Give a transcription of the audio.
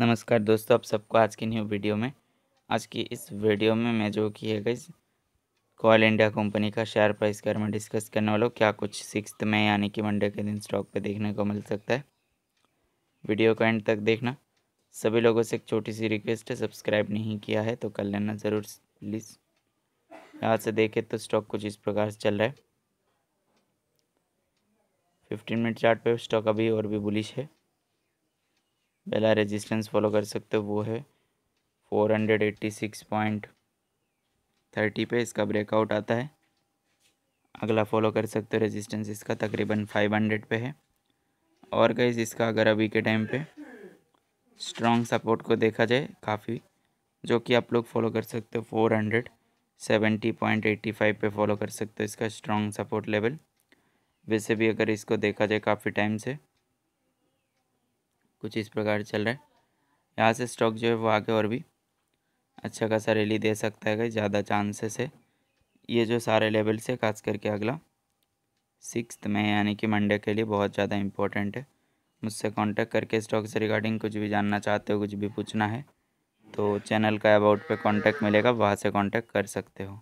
नमस्कार दोस्तों आप सबको आज की न्यू वीडियो में आज की इस वीडियो में मैं जो कि है गई कोयल इंडिया कंपनी का शेयर प्राइस के बारे में डिस्कस करने वाला हूँ क्या कुछ सिक्स में यानी कि मंडे के दिन स्टॉक पे देखने को मिल सकता है वीडियो को एंड तक देखना सभी लोगों से एक छोटी सी रिक्वेस्ट है सब्सक्राइब नहीं किया है तो कर लेना ज़रूर प्लीज़ यहाँ से देखें तो स्टॉक कुछ इस प्रकार से चल रहा है फिफ्टीन मिनट चार्ट स्टॉक अभी और भी बुलिश है पहला रेजिस्टेंस फॉलो कर सकते हो वो है four hundred eighty six point thirty पे इसका ब्रेकआउट आता है अगला फॉलो कर सकते हो रेजिस्टेंस इसका तकरीबन फाइव हंड्रेड पे है और गई इसका अगर अभी के टाइम पे स्ट्रॉन्ग सपोर्ट को देखा जाए काफ़ी जो कि आप लोग फॉलो कर सकते हो four hundred seventy point eighty five पर फॉलो कर सकते हो इसका स्ट्रॉन्ग सपोर्ट लेवल वैसे भी अगर इसको देखा जाए काफ़ी टाइम से कुछ इस प्रकार चल रहा है यहाँ से स्टॉक जो है वो आगे और भी अच्छा खासा रैली दे सकता है ज़्यादा चांसेस है ये जो सारे लेवल से खास करके अगला सिक्स में यानी कि मंडे के लिए बहुत ज़्यादा इम्पोर्टेंट है मुझसे कांटेक्ट करके स्टॉक से रिगार्डिंग कुछ भी जानना चाहते हो कुछ भी पूछना है तो चैनल का अबाउट पे कांटेक्ट मिलेगा वहाँ से कांटेक्ट कर सकते हो